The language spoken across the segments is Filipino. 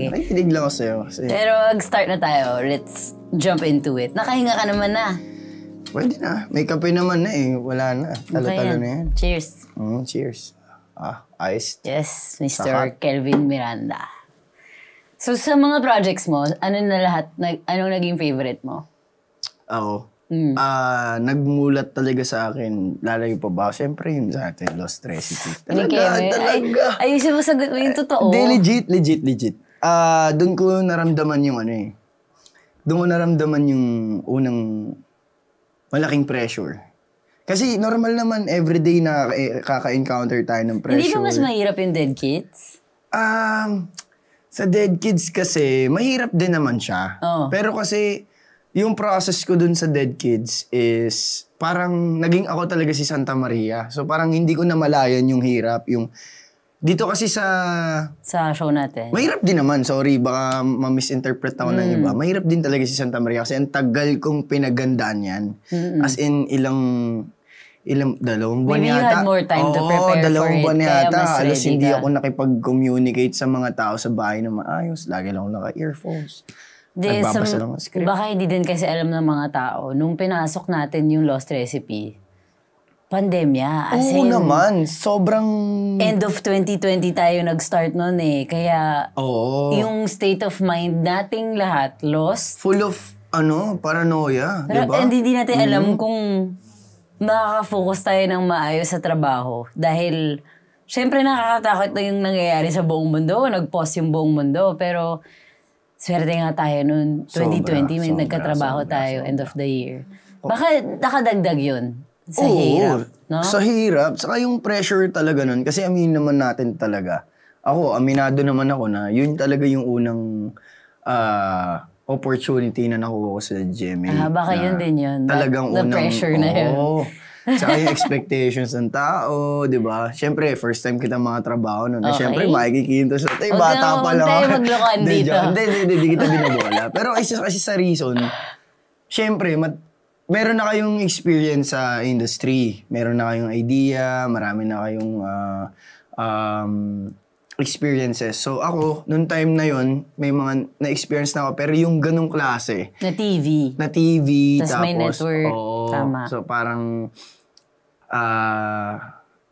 sige. Nakikinig lang ako sa'yo. Sige. Pero mag-start na tayo. Let's jump into it. Nakahinga ka naman na. Pwede na. May kape naman na eh. Wala na. Talo-talo na yan. Cheers. Mm, cheers. Ah, iced. Yes, Mr. Saka. Kelvin Miranda. So sa mga projects mo, ano na lahat? Nag, anong naging favorite mo? Ako? Mm. Uh, nagmulat talaga sa akin, lalayo pa ba? Siyempre yung sa atin, Lost Recipe. Talaga, okay, talaga. Ay, ayusin mo sagot mo yung totoo. Hindi, legit, legit, legit ah, doon ko naramdaman yung ano eh. Doon ko naramdaman yung unang malaking pressure. Kasi normal naman everyday na eh, kaka-encounter tayo ng pressure. Hindi ba mas mahirap yung dead kids? Um, sa Dead Kids kasi, mahirap din naman siya. Oo. Oh. Pero kasi, yung process ko dun sa Dead Kids is, parang naging ako talaga si Santa Maria. So parang hindi ko namalayan yung hirap, yung dito kasi sa... Sa show natin. Mahirap din naman. Sorry, baka ma-misinterpret ako mm. ng iba. Mahirap din talaga si Santa Maria kasi ang tagal kong pinagandaan yan. Mm-mm. As in, ilang... ilang dalawang buwan Maybe yata. you had more time Oo, to prepare dalawang buwan yata. Halos hindi ka. ako nakipag-communicate sa mga tao sa bahay na maayos. Lagi lang ako naka-earphones. Nagbabasa lang ng script. Baka hindi din kasi alam ng mga tao. Nung pinasok natin yung Lost Recipe, pandemya. As Oo in, naman, sobrang... End of 2020 tayo nag-start noon eh. Kaya Oo. yung state of mind nating lahat lost. Full of ano, paranoia, di ba? And hindi natin mm alam kung nakaka-focus tayo ng maayos sa trabaho. Dahil, syempre nakakatakot na yung nangyayari sa buong mundo. Nag-pause yung buong mundo. Pero, swerte nga tayo noon. 2020, sobra, may sobra, nagkatrabaho sobra, tayo, sobra. end of the year. Oh. Baka nakadagdag yun. Sa Oo, hirap, no? Sa hirap. Saka yung pressure talaga nun. Kasi amin naman natin talaga. Ako, aminado naman ako na yun talaga yung unang uh, opportunity na nakuha ko sa GMA. Ah, baka yun din yun. Talagang the, the unang... pressure na yun. Oo. Saka yung expectations ng tao, di ba? Siyempre, first time kita mga trabaho nun. Okay. Siyempre, makikikinto sa, eh, bata pa lang ako. Huwag maglokohan dito. Hindi, hindi, hindi kita binabola. Pero isa kasi sa reason, siyempre, mat- meron na kayong experience sa industry, meron na kayong idea, marami na kayong uh, um, experiences. So ako, noong time na yon may mga na-experience na ako, pero yung ganong klase. Na TV. Na TV. Tapos, may network. Oo, Tama. So parang, ah, uh,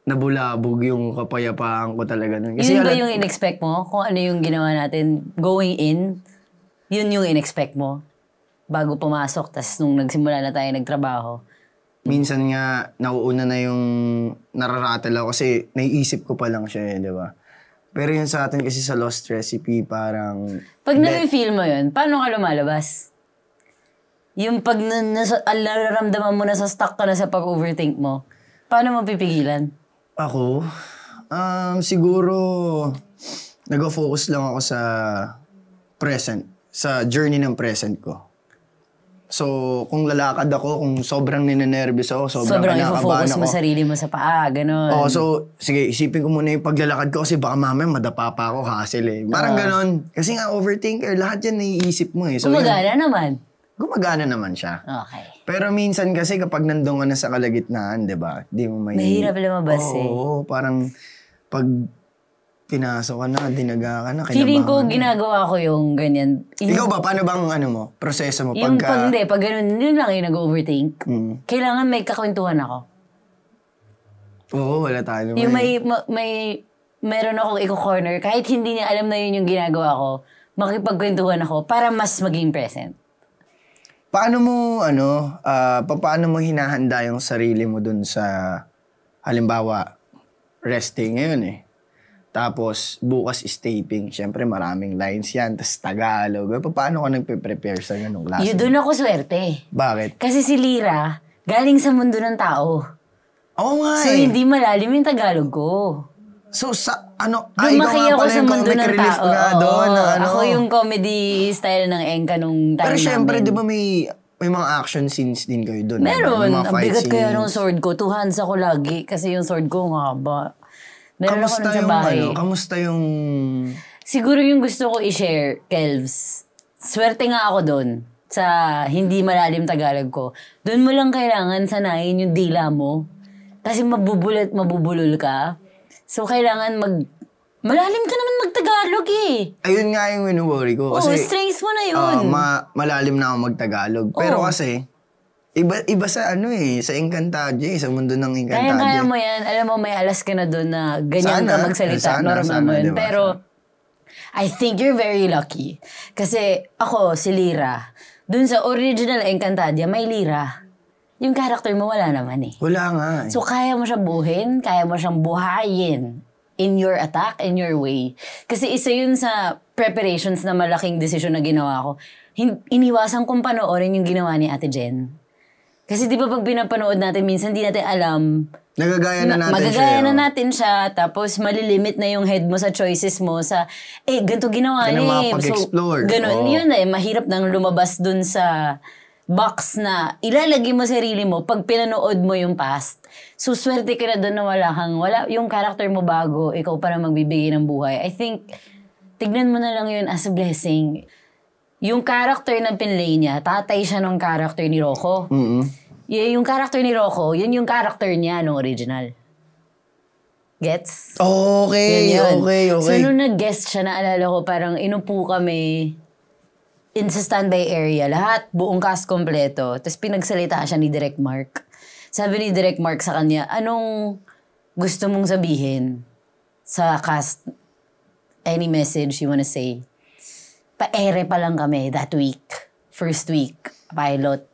nabulabog yung kapayapaan ko talaga nun. Kasi yun ba yung in-expect mo? Kung ano yung ginawa natin going in, yun yung in-expect mo? bago pumasok. tas nung nagsimula na tayo nagtrabaho. Minsan nga, nauuna na yung nararatal ako kasi naiisip ko pa lang siya eh, di ba? Pero yun sa atin kasi sa Lost Recipe, parang... Pag na-feel mo yun, paano ka lumalabas? Yung pag na, nasa, nararamdaman mo na sa stuck ka na sa pag-overthink mo, paano mo pipigilan? Ako? Um, siguro, nag-focus lang ako sa present, sa journey ng present ko. So, kung lalakad ako, kung sobrang ninenervous ako, sobrang, sobrang kinakabahan ako. Sobrang mo sa sarili mo sa paa, ganun. oh, so, sige, isipin ko muna yung paglalakad ko kasi baka mamaya madapa pa ako, hassle eh. Parang uh. ganun. Kasi nga, overthinker, lahat yan naiisip mo eh. So, Gumagana yun, naman. Gumagana naman siya. Okay. Pero minsan kasi kapag nandun na sa kalagitnaan, di ba? Di mo may... Mahirap lumabas oh, eh. Oo, parang pag pinasok ka na, dinaga ka na, kinabahan Feeling ko ginagawa ko yung ganyan. Yung, Ikaw ba, paano bang ano mo, proseso mo? Yung pagka, pag hindi, pag ganun, yun lang yung nag-overthink. Mm. Kailangan may kakwentuhan ako. Oo, wala tayo. Yung may, ma, may, meron akong i-corner, kahit hindi niya alam na yun yung ginagawa ko, makipagkwentuhan ako para mas maging present. Paano mo, ano, uh, paano mo hinahanda yung sarili mo dun sa, halimbawa, resting ngayon eh tapos, bukas is taping. Siyempre, maraming lines yan. Tapos, Tagalog. Eh, paano ka nagpe-prepare sa ganung klase? Yun, doon ako swerte. Bakit? Kasi si Lira, galing sa mundo ng tao. Oo nga So, eh. hindi malalim yung Tagalog ko. So, sa ano, ay, ah, ikaw Lumaki nga ako pala sa mundo ng tao. nga doon. na ano. Ako yung comedy style ng Enka nung time Pero syempre, di ba may, may mga action scenes din kayo doon? Ano? Meron. Ang bigat kaya nung sword ko. Two hands ako lagi. Kasi yung sword ko, ang haba. Meron kamusta ako yung, bahay. ano, kamusta yung... Siguro yung gusto ko i-share, Kelvs. Swerte nga ako doon sa hindi malalim Tagalog ko. Doon mo lang kailangan sanayin yung dila mo. Kasi mabubulat, mabubulol ka. So, kailangan mag... Malalim ka naman mag-Tagalog eh. Ayun nga yung worry ko. Kasi, Oo, strengths mo na ah, yun. Uh, ma- malalim na ako mag-Tagalog. Pero Oo. kasi, Iba, iba sa ano eh, sa Encantadio eh, sa mundo ng Encantadio. Kaya, kaya mo yan. Alam mo, may alas ka na doon na ganyan sana, ka magsalita. Sana, normal sana, Diba? Pero, I think you're very lucky. Kasi ako, si Lira, doon sa original Encantadia, may Lira. Yung character mo, wala naman eh. Wala nga eh. So, kaya mo siyang buhin, kaya mo siyang buhayin in your attack, in your way. Kasi isa yun sa preparations na malaking decision na ginawa ko. Hin- iniwasan kong panoorin yung ginawa ni Ate Jen. Kasi di ba pag pinapanood natin, minsan di natin alam. Nagagaya na natin Magagaya siya. na natin siya. Tapos malilimit na yung head mo sa choices mo sa, eh, ganito ginawa niya eh. explore So, ganun. Oh. Yun eh, mahirap nang lumabas dun sa box na ilalagay mo sarili mo pag pinanood mo yung past. So, swerte ka na doon na wala kang, wala, yung character mo bago, ikaw para magbibigay ng buhay. I think, tignan mo na lang yun as a blessing yung character ng pinlay niya, tatay siya ng character ni Rocco. Mm-hmm. Y- yung character ni Rocco, yun yung character niya nung original. Gets? Oh, okay, yun, yun. okay, okay. So nung nag-guest siya, naalala ko parang inupo kami in sa standby area. Lahat, buong cast kompleto. Tapos pinagsalita siya ni Direct Mark. Sabi ni Direct Mark sa kanya, anong gusto mong sabihin sa cast? Any message you wanna say paere pa lang kami that week. First week, pilot.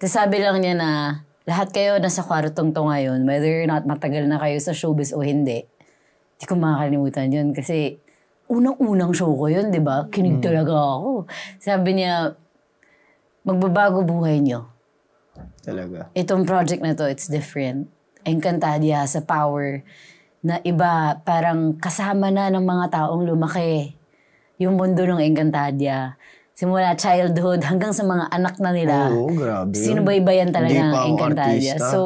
Tapos sabi lang niya na, lahat kayo nasa kwartong to ngayon, whether or not matagal na kayo sa showbiz o hindi, hindi ko makakalimutan yun kasi unang-unang show ko yun, di ba? Kinig mm. talaga ako. Sabi niya, magbabago buhay niyo. Talaga. Itong project na to, it's different. Encantadia sa power na iba, parang kasama na ng mga taong lumaki yung mundo ng Encantadia. Simula childhood hanggang sa mga anak na nila. Oo, grabe. Sinubaybayan talaga ang Encantadia. Artista. So,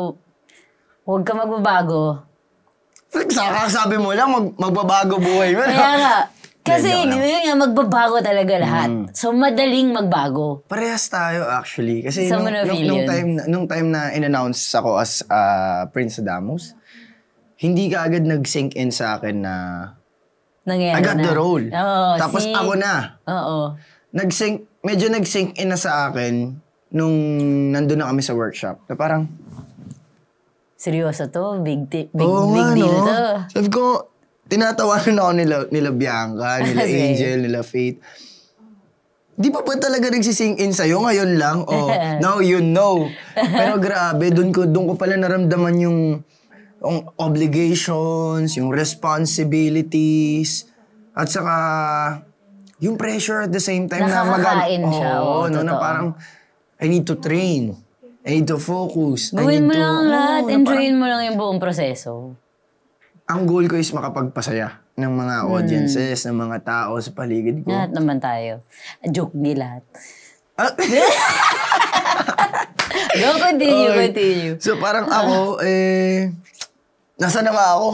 huwag ka magbabago. Saka ah, sabi mo lang, mag, magbabago buhay mo. Kaya nga. Kasi, yun nga, magbabago talaga lahat. Mm. So, madaling magbago. Parehas tayo, actually. Kasi, Sa nung, nung, nung, time, nung time na in-announce ako as uh, Prince Adamus, hindi ka agad nag-sink in sa akin na Nangyari I got na. the role. Oo, Tapos si... ako na. Oo. Nag-sync, medyo nag-sync in na sa akin nung nandun na kami sa workshop. Na parang... Seryoso to? Big, big, oh, big ano? deal to? Sabi ko, tinatawanan na ako nila, nila Bianca, nila Angel, nila Faith. Di pa ba talaga nagsising in sa'yo ngayon lang? Oh, now you know. Pero grabe, doon ko, doon ko pala naramdaman yung yung obligations, yung responsibilities, at saka yung pressure at the same time na mag- siya. Oo, no, na parang I need to train. I need to focus. Gawin mo to, lang oh, lahat. Enjoyin mo lang yung buong proseso. Ang goal ko is makapagpasaya ng mga hmm. audiences, hmm. ng mga tao sa paligid ko. Lahat naman tayo. Joke ni lahat. Ah. Go, continue, okay. continue. So parang ako, eh, Nasaan na nga ako?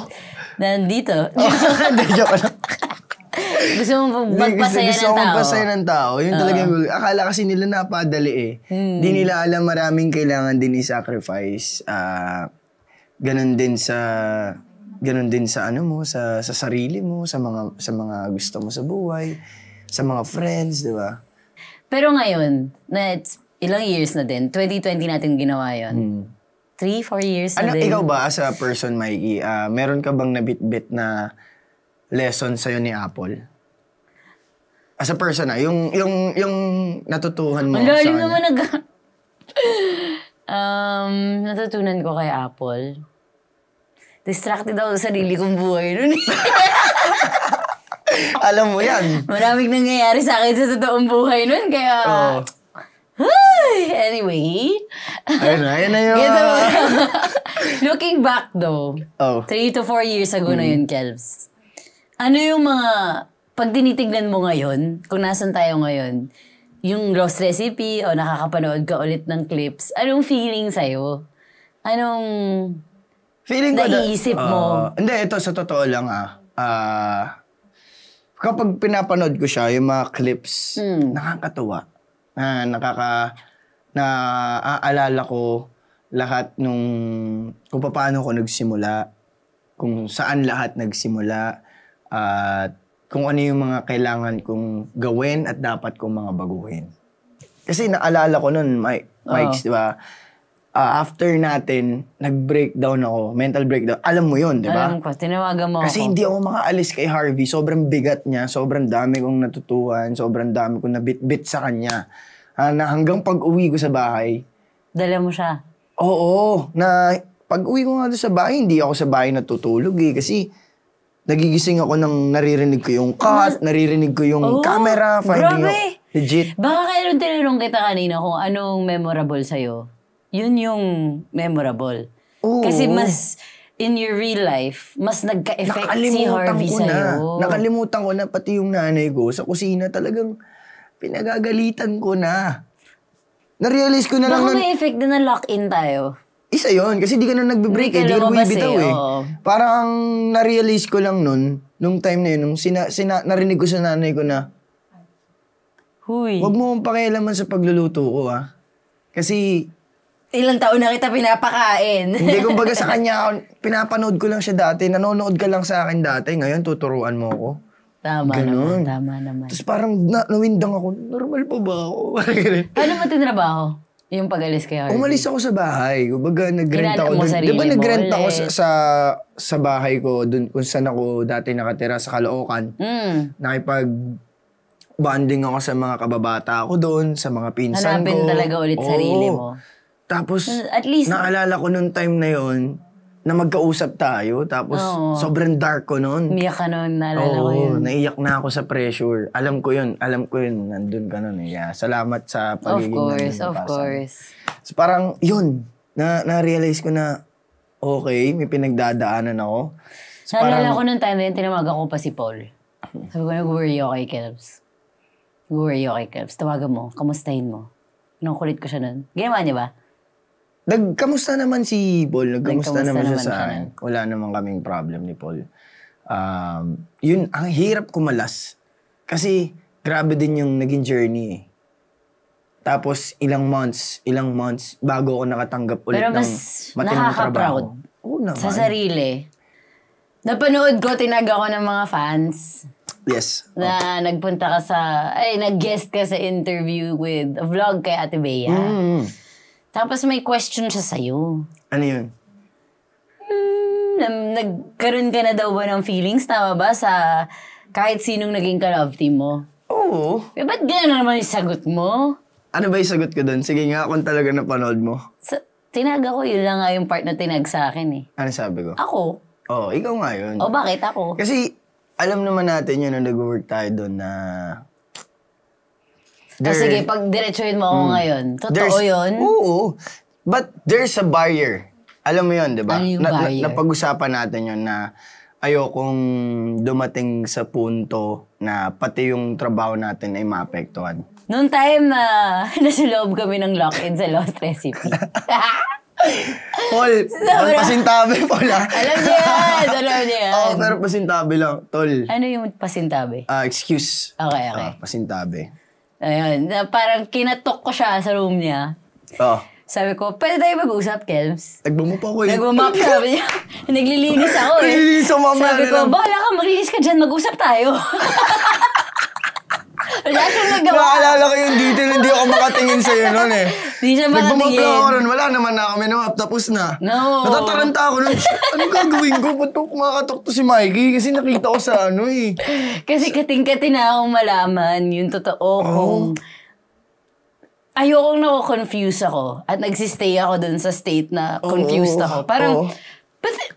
Nandito. Oh, hindi, oh, joke lang. gusto mong magpasaya gusto, ng tao. Gusto magpasaya ng tao. Yun uh. talaga Akala kasi nila napadali eh. Hindi hmm. nila alam maraming kailangan din i-sacrifice. Uh, ganun din sa ganun din sa ano mo, sa, sa sarili mo, sa mga sa mga gusto mo sa buhay, sa mga friends, di ba? Pero ngayon, na it's ilang years na din, 2020 natin ginawa 'yon. Hmm three, four years ano, na din. Ikaw ba, as a person, Mikey, uh, meron ka bang nabitbit na lesson sa'yo ni Apple? As a person, ah, yung, yung, yung natutuhan mo Ang lalim naman nag... um, natutunan ko kay Apple. Distracted ako sa sarili kong buhay nun. Alam mo yan. Maraming nangyayari sa akin sa totoong buhay nun, kaya... Oh anyway. Ayun na, ayun na yun. Looking back though, oh. three to four years ago mm. na yun, mm. Kelps. Ano yung mga, pag tinitignan mo ngayon, kung nasan tayo ngayon, yung lost recipe o nakakapanood ka ulit ng clips, anong feeling sa'yo? Anong feeling ko naiisip da, uh, mo? Hindi, ito sa totoo lang ah. Uh, kapag pinapanood ko siya, yung mga clips, mm. nakakatuwa. uh, nakaka na aalala ko lahat nung kung paano ko nagsimula, kung saan lahat nagsimula, at kung ano yung mga kailangan kong gawin at dapat kong mga baguhin. Kasi naalala ko nun, Mike, Mike, uh di ba? Uh, after natin, nag-breakdown ako, mental breakdown. Alam mo yun, di ba? Alam ko, tinawagan mo Kasi ako. hindi ako makaalis kay Harvey. Sobrang bigat niya, sobrang dami kong natutuhan, sobrang dami kong nabit-bit sa kanya uh, na hanggang pag-uwi ko sa bahay. Dala mo siya? Oo, na pag-uwi ko nga doon sa bahay, hindi ako sa bahay natutulog eh. Kasi nagigising ako nang naririnig ko yung cut, naririnig ko yung oh, camera, finding grabe. Out, legit. Baka kailan tinanong kita kanina kung anong memorable sa'yo. Yun yung memorable. Oo. Kasi mas in your real life, mas nagka-effect si Harvey ko sa'yo. Nakalimutan ko na pati yung nanay ko sa kusina talagang pinagagalitan ko na. Na-realize ko na Baka lang. Baka may nun, effect din na lock-in tayo. Isa yon kasi di ka na nagbe-break eh. Di ka na eh. eh, eh. Parang na-realize ko lang nun, nung time na yun, nung sina, sina, narinig ko sa nanay ko na, Huy. Huwag mo kong pakialaman sa pagluluto ko ah. Kasi... Ilang taon na kita pinapakain. hindi, kumbaga sa kanya, pinapanood ko lang siya dati. Nanonood ka lang sa akin dati. Ngayon, tuturuan mo ako. Tama Ganon. naman, tama naman. Tapos parang na, nawindang ako, normal pa ba ako? Paano mo tinrabaho? Yung pag-alis kayo? RV? Umalis ako sa bahay. Kumbaga, nag-rent ako. mo Nag, di ba mo nag-rent ako sa, sa, sa bahay ko, dun, kung saan ako dati nakatira sa Caloocan. Mm. Nakipag bonding ako sa mga kababata ako doon, sa mga pinsan Hanapin ko. talaga ulit Oo. sarili mo. Tapos, At least- naalala ko nung time na yon na magkausap tayo. Tapos, Oo. sobrang dark ko noon. Umiyak ka noon, naalala ko yun. naiyak na ako sa pressure. Alam ko yun, alam ko yun, nandun ka nun. eh. Yeah, salamat sa Of course, of pa course. So, parang yun, na, na-realize ko na, okay, may pinagdadaanan ako. So, Naalala parang, ko noon time na yun, tinawagan ko pa si Paul. Sabi ko, nag-worry you, okay, Kelps. Nag-worry you, okay, Kelps. Tawagan mo, kamustahin mo. Nung kulit ko siya noon. Ginawa niya ba? Nagkamusta naman si Paul. Nagkamusta, naman siya sa akin. Wala naman kaming problem ni Paul. Um, yun, ang hirap kumalas. Kasi grabe din yung naging journey eh. Tapos ilang months, ilang months bago ako nakatanggap ulit Pero ng matinong trabaho. nakaka-proud sa sarili. Napanood ko, tinag ako ng mga fans Yes. na nagpunta ka sa, ay, nag-guest ka sa interview with a vlog kay Ate Bea. Mm. Tapos may question siya sa'yo. Ano yun? Hmm, um, nagkaroon ka na daw ba ng feelings? Tama ba sa kahit sinong naging ka-love team mo? Oo. Eh, ba't ganyan na naman yung sagot mo? Ano ba yung sagot ko doon? Sige nga, kung talaga napanood mo. Sa, tinag ako, yun lang nga yung part na tinag sa akin eh. Ano sabi ko? Ako? Oo, oh, ikaw nga yun. O, bakit ako? Kasi alam naman natin yun nung nag-work tayo doon na Ah, There, Kasi sige, pag diretsuhin mo ako mm, ngayon, totoo yun? Oo. But there's a barrier. Alam mo yun, di ba? Ano yung na, barrier? Na, napag-usapan natin yun na ayokong dumating sa punto na pati yung trabaho natin ay maapektuhan. Noong time na uh, nasa loob kami ng lock-in sa Lost Recipe. Paul, Sobra. pasintabi po ah. Alam niya yan, alam niya yan. Oo, oh, pero pasintabi lang, tol. Ano yung pasintabi? Uh, excuse. Okay, okay. Uh, pasintabi. Ayun, parang kinatok ko siya sa room niya. Oo. Oh. Sabi ko, pwede tayo mag-usap, Kelms? Nagbumupa ako eh. Nagbumupa, sabi niya. Naglilinis ako eh. Naglilinis ako mamaya. Sabi ko, bahala ka, maglinis ka dyan, mag-usap tayo. Wala siyang nagawa. Naalala ko yung detail, hindi ako makatingin sa iyo noon eh. Hindi siya makatingin. Nagbumakla ako ron, wala naman na kami na tapos na. No. Natataranta ako nun, ano gagawin ko? Ba't kumakatok to si Mikey? Kasi nakita ko sa ano eh. Kasi kating na akong malaman yung totoo oh. kung ayokong nako-confuse ako at nagsistay ako dun sa state na confused oh, ako. Parang, oh.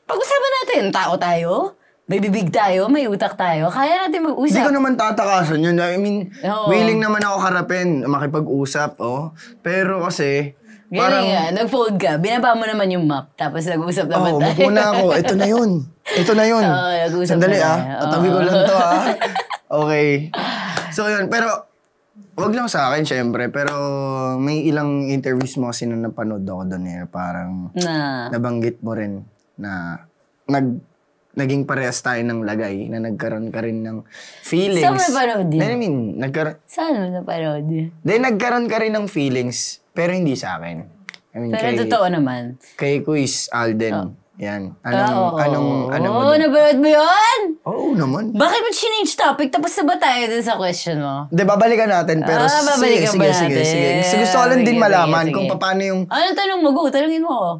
pag-usapan natin, tao tayo may bibig tayo, may utak tayo, kaya natin mag-usap. Hindi ko naman tatakasan yun. I mean, Oo. willing naman ako karapin, makipag-usap, oh. Pero kasi, Ganyan parang... nga, nag-fold ka, binaba mo naman yung map, tapos nag-usap naman oh, tayo. Oo, ako. Ito na yun. Ito na yun. Oo, nag-usap Sandali, na ah. Tatabi ko lang to, ah. Okay. So, yun. Pero, wag lang sa akin, syempre. Pero, may ilang interviews mo kasi nung napanood ako doon eh. Parang, na. nabanggit mo rin na nag naging parehas tayo ng lagay na nagkaroon ka rin ng feelings. Saan mo naparod I mean, nagkaroon... Saan mo naparod Then, nagkaroon ka rin ng feelings, pero hindi sa akin. I mean, pero kay, totoo naman. Kay Kuis Alden. Oh. Yan. Anong, oh, anong, oh, anong... Oo, oh, nabarod mo yun? Oo oh, naman. Bakit mo change topic? Tapos na ba tayo dun sa question mo? Hindi, babalikan natin. Pero ah, babalikan sige, sige, natin. sige, sige. Gusto ko lang din malaman sige, kung paano yung... Ano tanong mo? Go, tanongin mo ako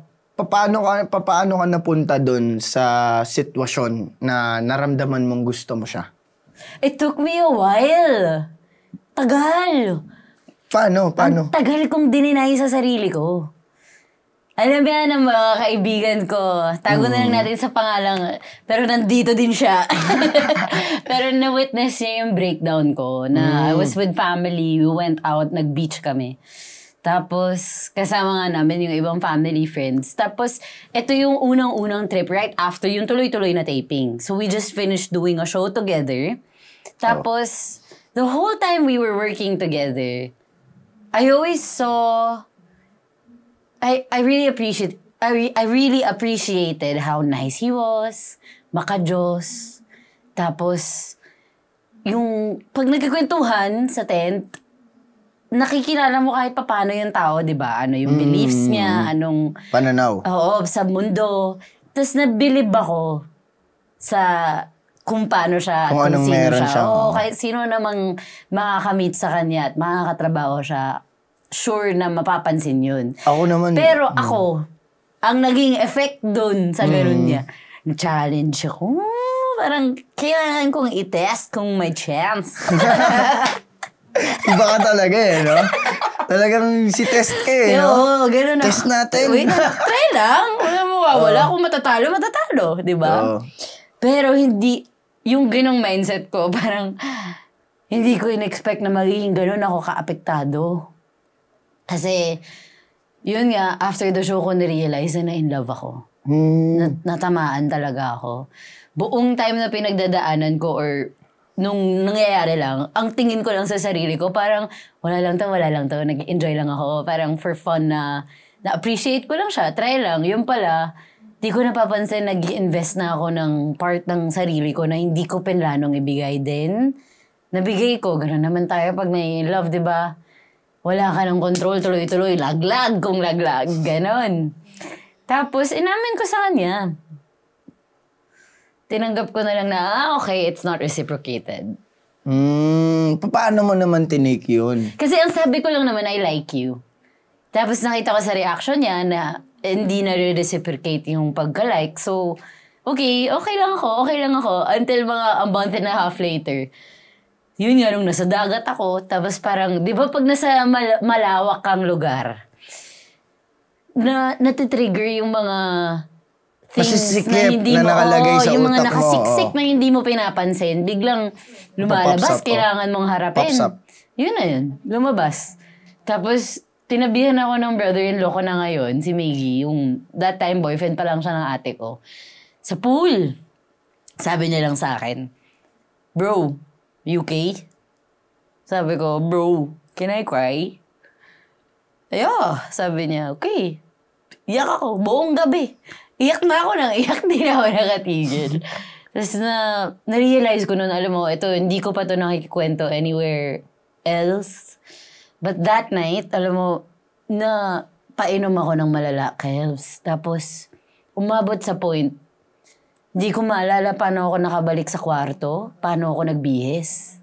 paano ka paano ka napunta doon sa sitwasyon na naramdaman mong gusto mo siya? It took me a while. Tagal. Paano? Paano? Ang tagal kong dininay sa sarili ko. Alam mo yan ang mga kaibigan ko. Tago mm. na lang mm. natin sa pangalang. Pero nandito din siya. pero na-witness niya yung breakdown ko na mm. I was mm. with family. We went out. Nag-beach kami. Tapos, kasama nga namin yung ibang family friends. Tapos, ito yung unang-unang trip right after yung tuloy-tuloy na taping. So, we just finished doing a show together. Tapos, oh. the whole time we were working together, I always saw... I, I really appreciate... I, I really appreciated how nice he was, maka-Diyos. Tapos, yung pag nagkikwentuhan sa tent, nakikilala mo kahit paano yung tao, di ba? Ano yung mm. beliefs niya, anong... Pananaw. Oo, sa mundo. Tapos nabilib ako sa kung paano siya kung at kung sino siya. siya. Oo, kahit sino namang makakamit sa kanya at makakatrabaho siya, sure na mapapansin yun. Ako naman. Pero mm. ako, mm. ang naging effect dun sa ganun mm. niya, challenge ako. Parang kailangan kong i-test kung may chance. Iba ka talaga eh, no? Talagang si test ka eh, no? Oo, no? ganun na. Test natin. Wait, try lang. Wala mawawala. Oh. Kung matatalo, matatalo. Di ba? Oh. Pero hindi, yung ganong mindset ko, parang, hindi ko in-expect na magiging ganun ako kaapektado. Kasi, yun nga, after the show ko na-realize na in love ako. Mm. Nat- natamaan talaga ako. Buong time na pinagdadaanan ko or nung nangyayari lang, ang tingin ko lang sa sarili ko, parang wala lang to, wala lang to, nag-enjoy lang ako. Parang for fun na, na-appreciate ko lang siya, try lang. Yun pala, di ko napapansin, nag invest na ako ng part ng sarili ko na hindi ko pinlanong ibigay din. Nabigay ko, ganoon naman tayo pag may love, di ba? Wala ka ng control, tuloy-tuloy, laglag kung laglag, ganon. Tapos, inamin ko sa kanya tinanggap ko na lang na, ah, okay, it's not reciprocated. Mm, paano mo naman tinik yun? Kasi ang sabi ko lang naman, I like you. Tapos nakita ko sa reaction niya na hindi na reciprocate yung pagka-like. So, okay, okay lang ako, okay lang ako. Until mga a month and a half later. Yun nga, nung nasa dagat ako, tapos parang, di ba pag nasa mal- malawak kang lugar, na natitrigger yung mga things na, na nakalagay sa yung mga utak nakasiksik mo, na hindi mo pinapansin, biglang lumalabas, up, oh. kailangan mong harapin. Yun na yun, lumabas. Tapos, tinabihan ako ng brother-in-law ko na ngayon, si Miggy, yung that time boyfriend pa lang siya ng ate ko, sa pool. Sabi niya lang sa akin, Bro, UK? Sabi ko, bro, can I cry? Ayo, sabi niya, okay. Iyak ako, buong gabi iyak na ako ng iyak, din na ako nakatigil. Tapos na, na-realize ko noon, alam mo, ito, hindi ko pa to nakikikwento anywhere else. But that night, alam mo, na painom ako ng malala kebs. Tapos, umabot sa point, hindi ko maalala paano ako nakabalik sa kwarto, paano ako nagbihis.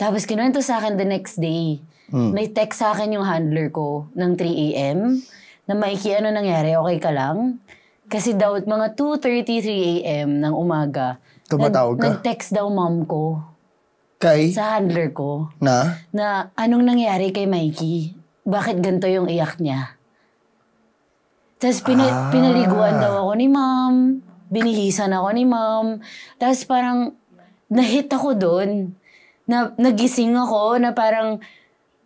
Tapos kinuwento sa akin the next day. Mm. May text sa akin yung handler ko ng 3 a.m. na maiki ano nangyari, okay ka lang? Kasi daw, mga 2.33 a.m. ng umaga, Tumatawag ka? Nag-text daw mom ko. Kay? Sa handler ko. Na? Na, anong nangyari kay Mikey? Bakit ganito yung iyak niya? Tapos pina- ah. pinaliguan daw ako ni mom. Binihisan ako ni mom. Tapos parang, nahit ako doon. Na, nagising ako na parang,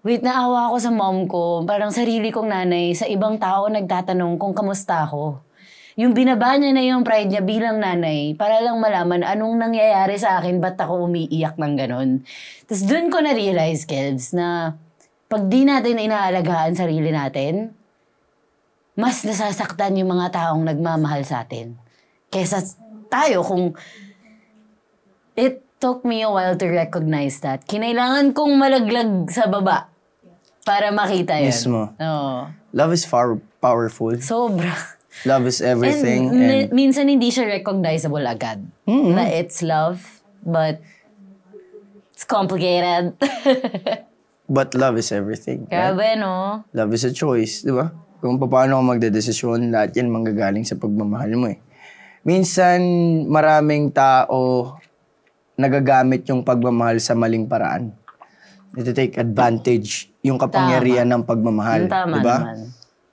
wait, naawa ako sa mom ko. Parang sarili kong nanay, sa ibang tao nagtatanong kung kamusta ako yung binaba niya na yung pride niya bilang nanay para lang malaman anong nangyayari sa akin, ba't ako umiiyak ng ganun. Tapos dun ko na-realize, Kelbs, na pag di natin inaalagaan sarili natin, mas nasasaktan yung mga taong nagmamahal sa atin. Kesa tayo kung it took me a while to recognize that. Kinailangan kong malaglag sa baba para makita yun. Mismo. Oo. Love is far powerful. Sobra. Love is everything. And, and... minsan hindi siya recognizable agad mm-hmm. na it's love, but it's complicated. but love is everything. Grabe, right? no? Love is a choice, di ba? Kung paano ka magdedesisyon, lahat yan manggagaling sa pagmamahal mo eh. Minsan, maraming tao nagagamit yung pagmamahal sa maling paraan. Ito take advantage yung kapangyarihan Tama. ng pagmamahal. Tama diba? naman.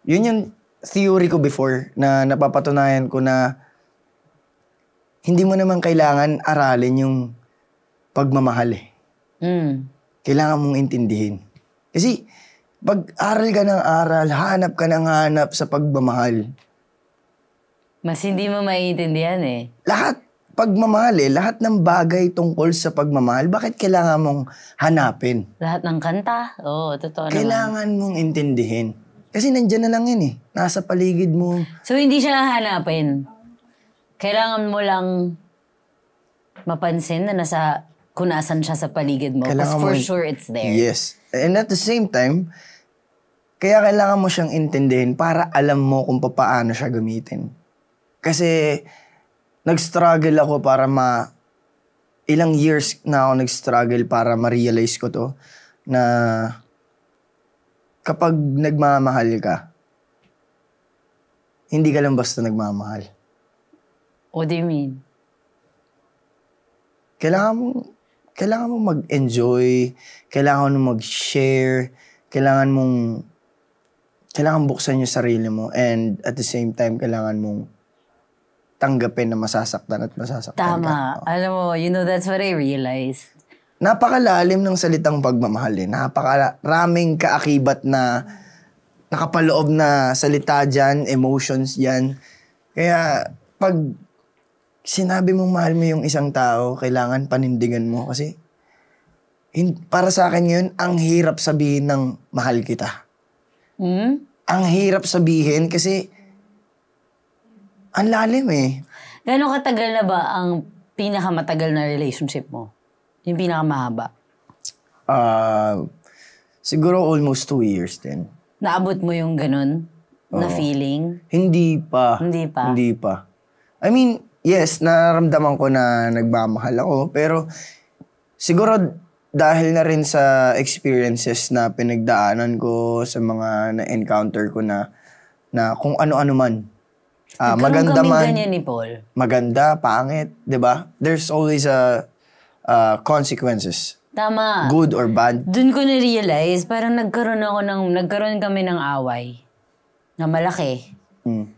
Yun yung theory ko before na napapatunayan ko na hindi mo naman kailangan aralin yung pagmamahal eh. Mm. Kailangan mong intindihin. Kasi pag aral ka ng aral, hanap ka ng hanap sa pagmamahal. Mas hindi mo maiintindihan eh. Lahat pagmamahal eh. Lahat ng bagay tungkol sa pagmamahal, bakit kailangan mong hanapin? Lahat ng kanta? Oo, oh, totoo Kailangan naman. mong intindihin. Kasi nandyan na lang yan eh. Nasa paligid mo. So hindi siya hanapin. Kailangan mo lang mapansin na nasa kunasan siya sa paligid mo. Because for sure it's there. Yes. And at the same time, kaya kailangan mo siyang intindihin para alam mo kung paano siya gamitin. Kasi nag-struggle ako para ma... Ilang years na ako nag-struggle para ma-realize ko to na kapag nagmamahal ka, hindi ka lang basta nagmamahal. What do you mean? Kailangan mo, kailangan mo mag-enjoy, kailangan mong mag-share, kailangan mong, kailangan buksan yung sarili mo and at the same time, kailangan mong tanggapin na masasaktan at masasaktan Tama. ka. Tama. Alam mo, you know, that's what I realized napakalalim ng salitang pagmamahal eh. Napakaraming kaakibat na nakapaloob na salita dyan, emotions dyan. Kaya pag sinabi mong mahal mo yung isang tao, kailangan panindigan mo kasi para sa akin yun, ang hirap sabihin ng mahal kita. Mm? Ang hirap sabihin kasi ang lalim eh. Gano'ng katagal na ba ang pinakamatagal na relationship mo? Yung pinakamahaba? Uh, siguro almost two years din. Naabot mo yung ganun? Oo. Na feeling? Hindi pa. Hindi pa? Hindi pa. I mean, yes, naramdaman ko na nagmamahal ako. Pero siguro dahil na rin sa experiences na pinagdaanan ko, sa mga na-encounter ko na, na kung ano-ano man. Uh, maganda man. ganyan ni Paul. Maganda, pangit, di ba? There's always a uh, consequences. Tama. Good or bad. Doon ko na-realize, parang nagkaroon ako ng, nagkaroon kami ng away. Na malaki. Mm.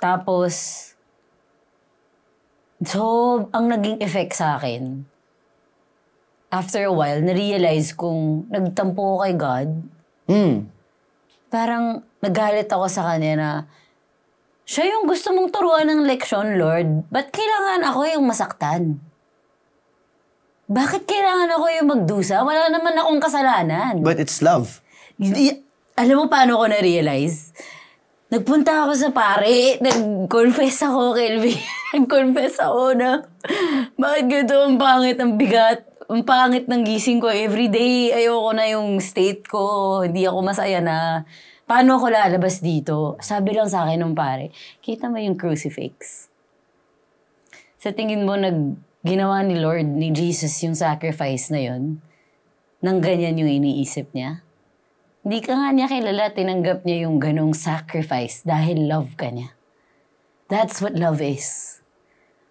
Tapos, so, ang naging effect sa akin, after a while, na-realize kong nagtampo ko kay God. Mm. Parang nagalit ako sa kanya na, siya yung gusto mong turuan ng leksyon, Lord. Ba't kailangan ako yung masaktan? bakit kailangan ako yung magdusa? Wala naman akong kasalanan. But it's love. Y- y- alam mo paano ko na-realize? Nagpunta ako sa pare, nag-confess ako kay Elvin. nag-confess ako na, bakit ganito ang pangit, ang bigat, ang pangit ng gising ko every day. Ayoko na yung state ko, hindi ako masaya na. Paano ako lalabas dito? Sabi lang sa akin ng pare, kita mo yung crucifix. Sa tingin mo, nag ginawa ni Lord, ni Jesus, yung sacrifice na yon nang ganyan yung iniisip niya? Hindi ka nga niya kilala, tinanggap niya yung ganong sacrifice dahil love ka niya. That's what love is.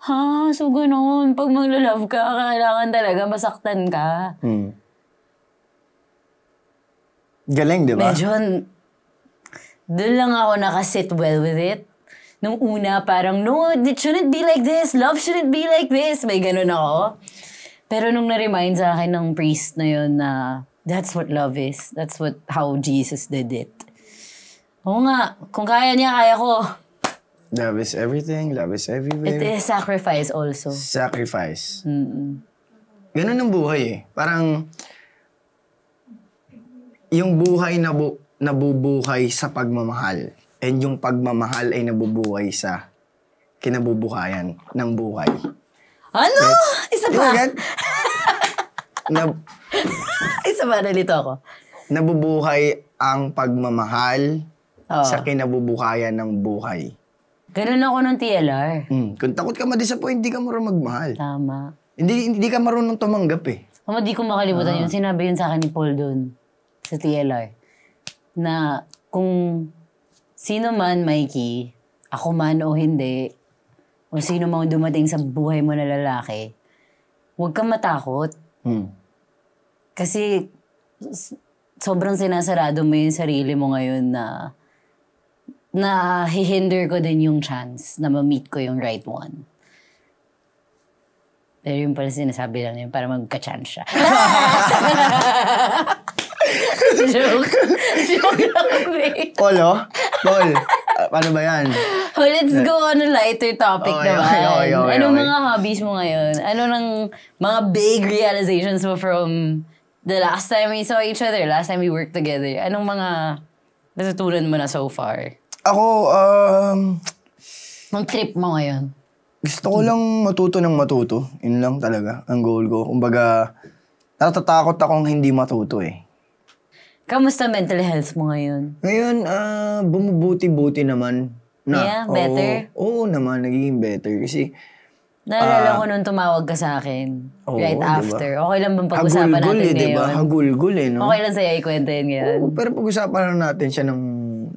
Ha? So ganun, pag maglo-love ka, kailangan talaga masaktan ka. Hmm. Galing, di ba? Medyo, doon lang ako nakasit well with it nung una parang, no, it shouldn't be like this. Love shouldn't be like this. May ganun ako. Pero nung na-remind sa akin ng priest na yun na that's what love is. That's what, how Jesus did it. Oo nga, kung kaya niya, kaya ko. Love is everything. Love is everywhere. It is sacrifice also. Sacrifice. mm Ganun ang buhay eh. Parang yung buhay na bu- nabubuhay sa pagmamahal and yung pagmamahal ay nabubuhay sa kinabubuhayan ng buhay. Ano? But, Isa pa? Agad, na, Isa pa, nalito ako. Nabubuhay ang pagmamahal oh. sa kinabubuhayan ng buhay. Ganun ako ng TLR. Mm, kung takot ka ma-disappoint, hindi ka marunong magmahal. Tama. Hindi, hindi ka marunong tumanggap eh. Ama, di ko makalimutan uh. yun. Sinabi yun sa akin ni Paul doon sa TLR na kung sino man, Mikey, ako man o hindi, o sino man dumating sa buhay mo na lalaki, huwag kang matakot. Hmm. Kasi sobrang sinasarado mo yung sarili mo ngayon na na hihinder ko din yung chance na ma-meet ko yung right one. Pero yung pala sinasabi lang yun para magka-chance siya. Joke. Joke lang, babe. Kolo? ano ba yan? Oh, let's go, on a lighter topic okay, naman. Okay, diba? okay, okay, Anong okay. mga hobbies mo ngayon? Ano ng mga big realizations mo from the last time we saw each other, last time we worked together? Anong mga natutunan mo na so far? Ako, um... Mag trip mo ngayon? Gusto ko lang matuto ng matuto. Yun lang talaga ang goal ko. Kumbaga, natatakot akong hindi matuto eh. Kamusta mental health mo ngayon? Ngayon, uh, bumubuti-buti naman. Na, yeah, better? Oo, oo naman, nagiging better. Kasi, Naalala uh, ko nung tumawag ka sa akin. Oh, right diba? after. Okay lang bang pag-usapan natin eh, diba? Hagulgul eh, no? Okay lang sa'yo ikwento yun ngayon. Oo, pero pag-usapan lang natin siya ng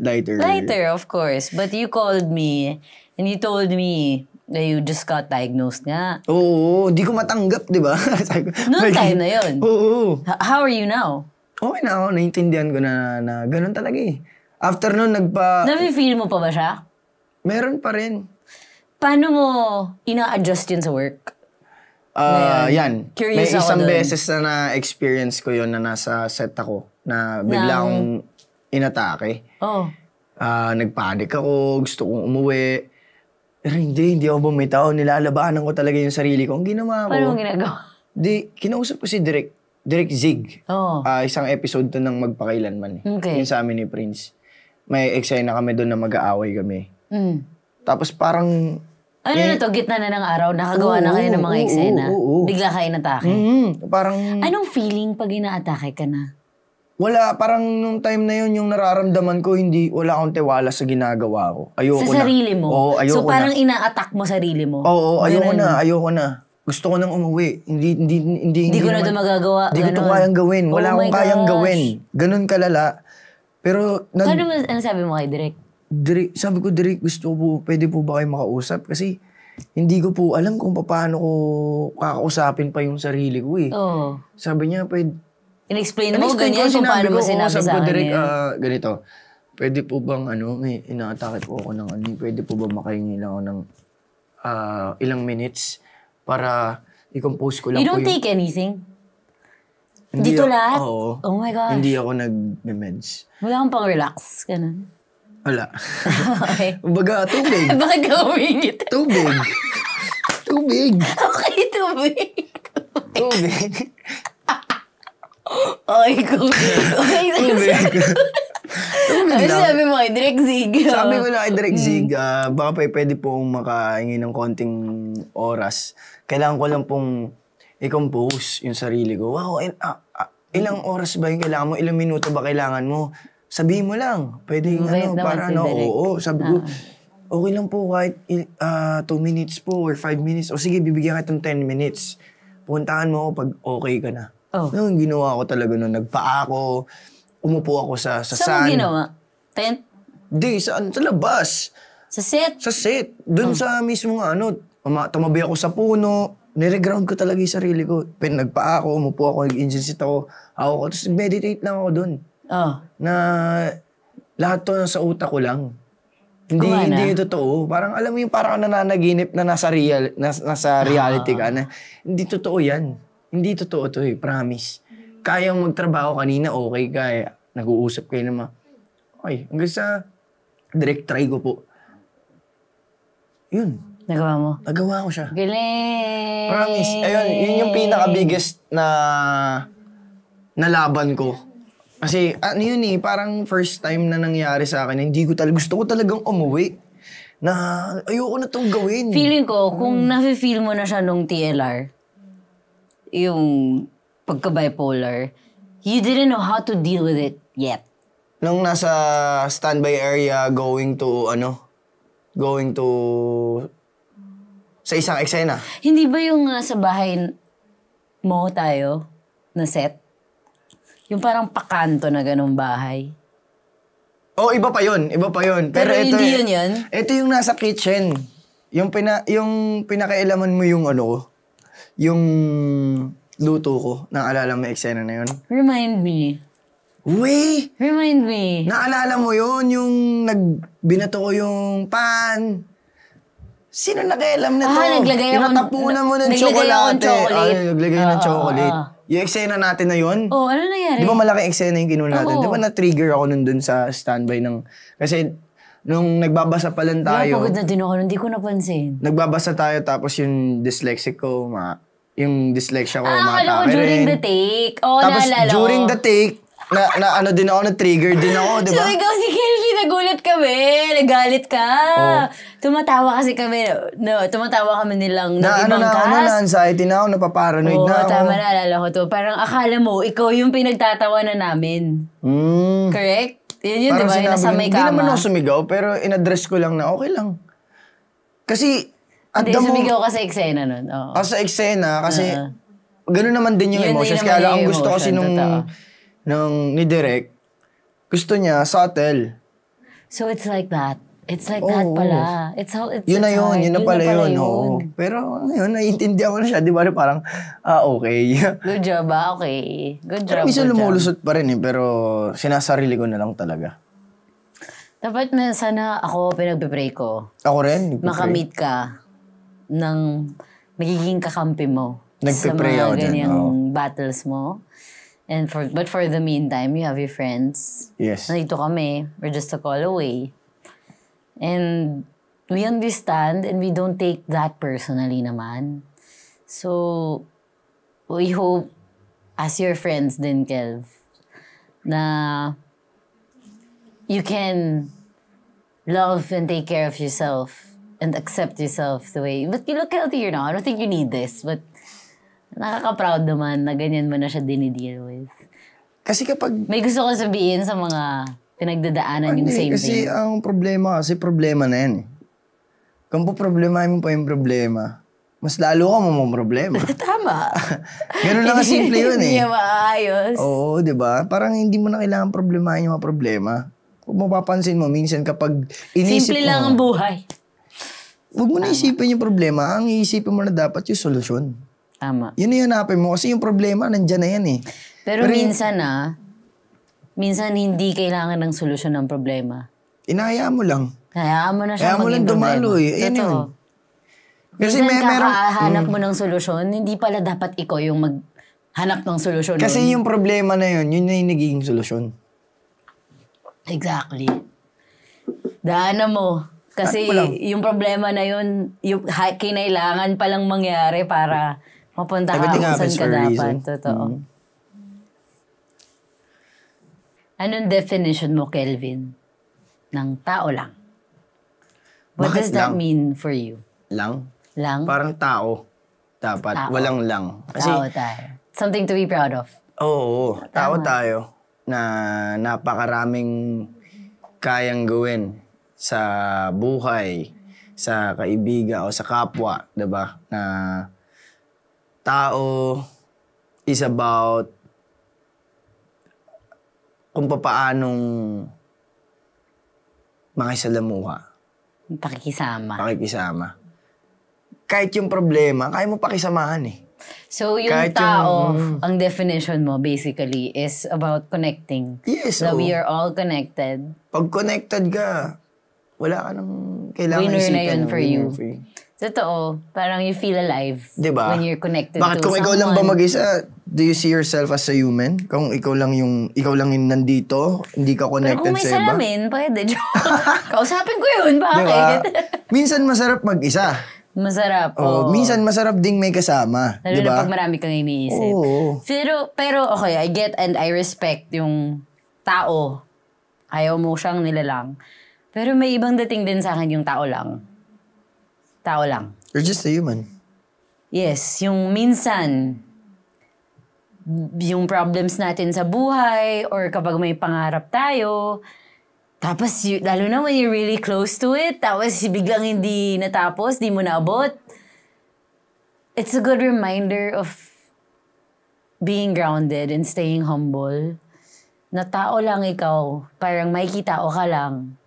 lighter. Lighter, of course. But you called me and you told me that you just got diagnosed nga. Oo, oh, di ko matanggap, di ba? Noong time na yun. Oo. How are you now? okay na ako, oh, naiintindihan ko na, na ganun talaga eh. After nun, nagpa... nami feel mo pa ba siya? Meron pa rin. Paano mo ina-adjust yun sa work? Uh, yan. Curious May isang dun. beses na na-experience ko yun na nasa set ako na bigla akong inatake. Oh. Uh, ah, nagpanik ako, gusto kong umuwi. Pero hindi, hindi ako bumitaw. Nilalabanan ko talaga yung sarili ko. Ang ginawa ko. Paano mo ginagawa? Di, kinausap ko si Direk. Direct Zig. Oh. Uh, isang episode to ng Magpakailanman. Eh. Okay. Yun sa amin ni Prince. May eksena kami doon na mag-aaway kami. Mm. Tapos parang... Ano eh, na to? Gitna na ng araw? Nakagawa oo, na kayo ng mga oo, eksena? Oo, oo, oo. Bigla kayo natake? Mm-hmm. Parang... Anong feeling pag inaatake ka na? Wala, parang nung time na yun, yung nararamdaman ko, hindi, wala akong tiwala sa ginagawa ko. Ayoko sa na. Sa sarili mo? Oo, ayoko na. So parang na. ina-attack mo sarili mo? Oo, oo ayoko na, ayoko na. Gusto ko nang umuwi. Hindi, hindi, hindi, hindi, ko na naman- ito magagawa. Hindi ko to kayang gawin. Wala Oh akong kayang gawin. Ganun kalala. Pero, nag, Ano mo, ano sabi mo kay Direk? Direk, sabi ko, Direk, gusto ko po, pwede po ba kayo makausap? Kasi, hindi ko po alam kung paano ko kakausapin pa yung sarili ko eh. Oo. Sabi niya, pwede, In-explain mo Explain ganyan kung sinabi paano mo oo, oh, sinabi sabi sa ko, Direk, yun. Ah, ganito, pwede po bang ano, may ina po ako ng ano, pwede po ba makahingi lang ako ng ah, ilang minutes? para i-compose ko lang You don't po yung... take anything? Hindi Dito ako, lahat? Oo. Oh my gosh. Hindi ako nag-meds. Wala kang pang-relax? Ganun. Wala. okay. Baga, tubig. Baga, umingit. Tubig. tubig. Okay, tubig. Tubig. Ay, tubig. Okay, tubig. Ay, sabi mo kay Direk Zig. Sabi ko na kay Direk hmm. Zig, uh, baka pa pwede pong makahingi ng konting oras. Kailangan ko lang pong i-compose yung sarili ko. Wow, in, ah, ah, ilang hmm. oras ba yung kailangan mo? Ilang minuto ba kailangan mo? Sabihin mo lang. Pwede yung hmm, ano, para si ano, oo, oo. Sabi ko, ah. okay lang po kahit 2 uh, ah, two minutes po or 5 minutes. O sige, bibigyan ka itong 10 minutes. Puntahan mo ako pag okay ka na. Oh. Yung ginawa ko talaga nung nagpa ako, umupo ako sa sa Saan mo sun. ginawa? Tent? Di, saan? Sa labas. Sa set? Sa set. Doon oh. sa mismong ano, tuma- tumabi ako sa puno. Nireground ko talaga yung sarili ko. Pin, nagpa ako, umupo ako, nag-engine sit ako. Ako ko, tapos meditate lang ako doon. Oh. Na lahat to sa utak ko lang. Hindi, Gawa hindi yung totoo. Parang alam mo yung parang ka nananaginip na nasa, real, nas, nasa reality ah. ka na. Hindi totoo yan. Hindi totoo to eh, promise kayang magtrabaho kanina, okay ka eh, Nag-uusap kayo naman. Ay, hanggang sa direct try ko po. Yun. Nagawa mo? Nagawa ko siya. Galing! Promise. Ayun, yun yung pinaka-biggest na nalaban ko. Kasi ano yun eh, parang first time na nangyari sa akin, hindi ko talaga, gusto ko talagang umuwi na ayoko na tong gawin. Feeling ko, kung hmm. nafe-feel mo na siya nung TLR, yung pagka-bipolar, you didn't know how to deal with it yet. Nung nasa standby area going to ano, going to sa isang eksena. Hindi ba yung nasa ah, bahay mo tayo na set? Yung parang pakanto na ganung bahay. Oh, iba pa yon, iba pa yon. Pero, Pero ito, hindi yun yun? Ito yung nasa kitchen. Yung pina yung pinakailaman mo yung ano Yung luto ko. Naalala mo yung eksena na yun? Remind me. Uy! Remind me. Naalala mo yon yung nagbinato ko yung pan. Sino nakialam na to? Ah, naglagay ako. Tinatapunan mo ng chocolate. Ah, naglagay ng ah, chocolate. Ah, ah. Yung eksena natin na yon. Oo, oh, ano nangyari? Di ba malaki eksena yung kinuha natin? Oh. Di ba na-trigger ako nun dun sa standby ng... Kasi nung nagbabasa pa lang tayo... Napagod na din ako, hindi ko napansin. Nagbabasa tayo tapos yung dyslexic ko, ma yung dyslexia ko ah, umata. Ah, ano, during the take. Oo, oh, Tapos, naalala during the take, na, na ano din ako, na-trigger din ako, di ba? So, ikaw si Kelly, nagulat kami, nagalit ka. Oh. Tumatawa kasi kami, no, tumatawa kami nilang na, ano, ano na, cast. Ano, na-anxiety na ako, napaparanoid oh, na ako. tama, naalala ko to. Parang akala mo, ikaw yung pinagtatawa na namin. Mm. Correct? Yun yun, di ba? Nasa may kama. Hindi naman ako sumigaw, pero in-address ko lang na okay lang. Kasi, at Hindi, sumigaw ka sa eksena nun. Oh. Ah, sa eksena, kasi uh, ganun naman din yung yun emotions. kaya lang, ang gusto emotion, kasi nung, nung ni Direk, gusto niya subtle. So it's like that. It's like oh, that pala. It's all, it's Yun na yun, hard. yun na pala yun. Na pala Pero ngayon, naiintindihan ko na siya. Di ba? Parang, ah, okay. Good job, ah, okay. Good job, Pero minsan lumulusot pa rin eh. Pero sinasarili ko na lang talaga. Dapat na sana ako pinagpe-pray ko. Ako rin? Makamit ka ng magiging kakampi mo sa mga ganyang oh. battles mo. And for, but for the meantime, you have your friends. Yes. Nandito kami. We're just a call away. And we understand and we don't take that personally naman. So, we hope as your friends din, Kelv, na you can love and take care of yourself and accept yourself the way, but you look healthier now. I don't think you need this, but nakaka-proud naman na ganyan mo na siya dinideal with. Kasi kapag... May gusto ko sabihin sa mga pinagdadaanan yung same kasi, thing. Kasi ang problema kasi problema na yan eh. Kung po problema mo pa yung problema, mas lalo ka mo problema. Tama. Ganun lang simple yun eh. Hindi maayos. Oo, di ba? Parang hindi mo na kailangan problemahin yung mga problema. Kung mapapansin mo, minsan kapag inisip Simple mo, lang ang buhay. Huwag mo na isipin yung problema. Ang iisipin mo na dapat yung solusyon. Tama. Yun yung hanapin mo. Kasi yung problema, nandyan na yan eh. Pero, Pero minsan yung, ah, minsan hindi kailangan ng solusyon ng problema. Inaya mo lang. Hayaan mo na siya Hayaan mo lang dumalo problema. eh. Yan Totoo. yun. Kasi minsan may, kakahanap mm. mo ng solusyon, hindi pala dapat ikaw yung maghanap ng solusyon. Kasi nun. yung problema na yun, yun na yung nagiging solusyon. Exactly. Daanan mo. Kasi ano yung problema na yun, yung ha, kinailangan palang mangyari para mapunta ka kung saan ka dapat. Totoo. Mm-hmm. Anong definition mo, Kelvin, ng tao lang? What Bakit does that lang? mean for you? Lang? Lang? Parang tao. Dapat. Tao. Walang lang. Kasi, tao tayo. Something to be proud of. Oo. oo. Tao tayo na napakaraming kayang gawin sa buhay, sa kaibigan o sa kapwa, 'di ba? Na tao is about kung paanong makisalamuha. Pakikisama. Pakikisama. Kahit yung problema, kaya mo pakisamahan eh. So, yung Kahit tao, yung, mm, mm-hmm. ang definition mo basically is about connecting. Yes. That so, we are all connected. Pag connected ka, wala ka nang kailangan Winner isipin. na yun for you. for you. Totoo. Parang you feel alive diba? when you're connected Bakit to kung someone. ikaw lang ba mag-isa, do you see yourself as a human? Kung ikaw lang yung, ikaw lang yung nandito, hindi ka connected sa iba? Pero kung may salamin, iba? pwede. Kausapin ko yun, bakit? Diba? Minsan masarap mag-isa. Masarap. Oh, oh. Minsan masarap ding may kasama. Lalo diba? pag marami kang iniisip. Oh. Pero, pero okay, I get and I respect yung tao. Ayaw mo siyang nilalang. Pero may ibang dating din sa akin yung tao lang. Tao lang. You're just a human. Yes, yung minsan, yung problems natin sa buhay or kapag may pangarap tayo, tapos you, lalo na when you're really close to it, tapos biglang hindi natapos, di mo naabot. It's a good reminder of being grounded and staying humble. Na tao lang ikaw, parang may o ka lang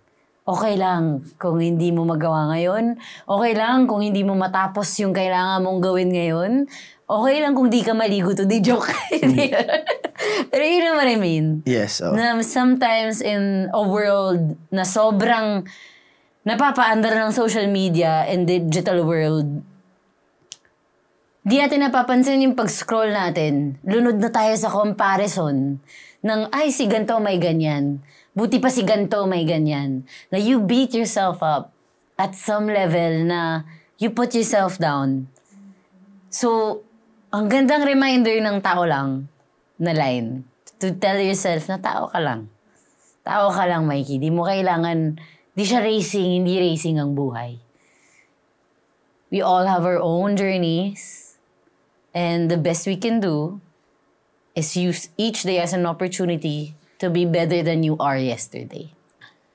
okay lang kung hindi mo magawa ngayon. Okay lang kung hindi mo matapos yung kailangan mong gawin ngayon. Okay lang kung di ka maligo to today. Joke. Pero you know what I mean? Yes. Oh. Na sometimes in a world na sobrang napapaandar ng social media and digital world, di natin napapansin yung pag-scroll natin. Lunod na tayo sa comparison ng, ay, si ganito may ganyan. Buti pa si ganto may ganyan. Na you beat yourself up at some level na you put yourself down. So, ang gandang reminder ng tao lang na line. To tell yourself na tao ka lang. Tao ka lang, Mikey. Di mo kailangan, di siya racing, hindi racing ang buhay. We all have our own journeys. And the best we can do is use each day as an opportunity to be better than you are yesterday.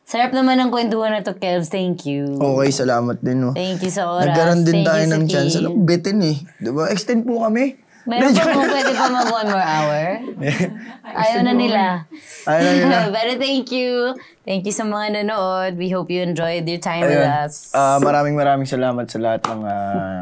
Sarap naman ang kwentuhan na to, Kevs. Thank you. Okay, salamat din. No. Thank you sa oras. Nagkaroon din Thank tayo ng chance. Alam, bitin eh. Diba? Extend po kami. Meron pa mo pwede pa mag one more hour? Ayaw na nila. Ayaw na nila. Pero thank you. Thank you sa mga nanood. We hope you enjoyed your time Ayun. with us. Uh, maraming maraming salamat sa lahat ng... Uh,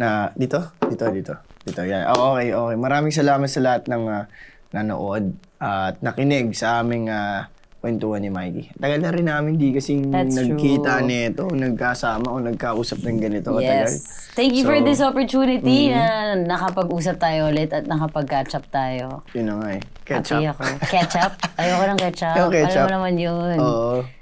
na, dito? Dito, dito. Dito, yan. Oh, okay, okay. Maraming salamat sa lahat ng... Uh, nanood at nakinig sa aming uh, kwentuhan ni Mikey. Tagal na rin namin di kasi nagkita nito, nagkasama o nagkausap ng ganito. Yes. Tagal. Thank you so, for this opportunity mm-hmm. na nakapag-usap tayo ulit at nakapag-catch up tayo. Yun na nga eh. Ketchup. Happy ako. ketchup? Ayoko ng ketchup. ketchup. Alam mo naman yun. Oo.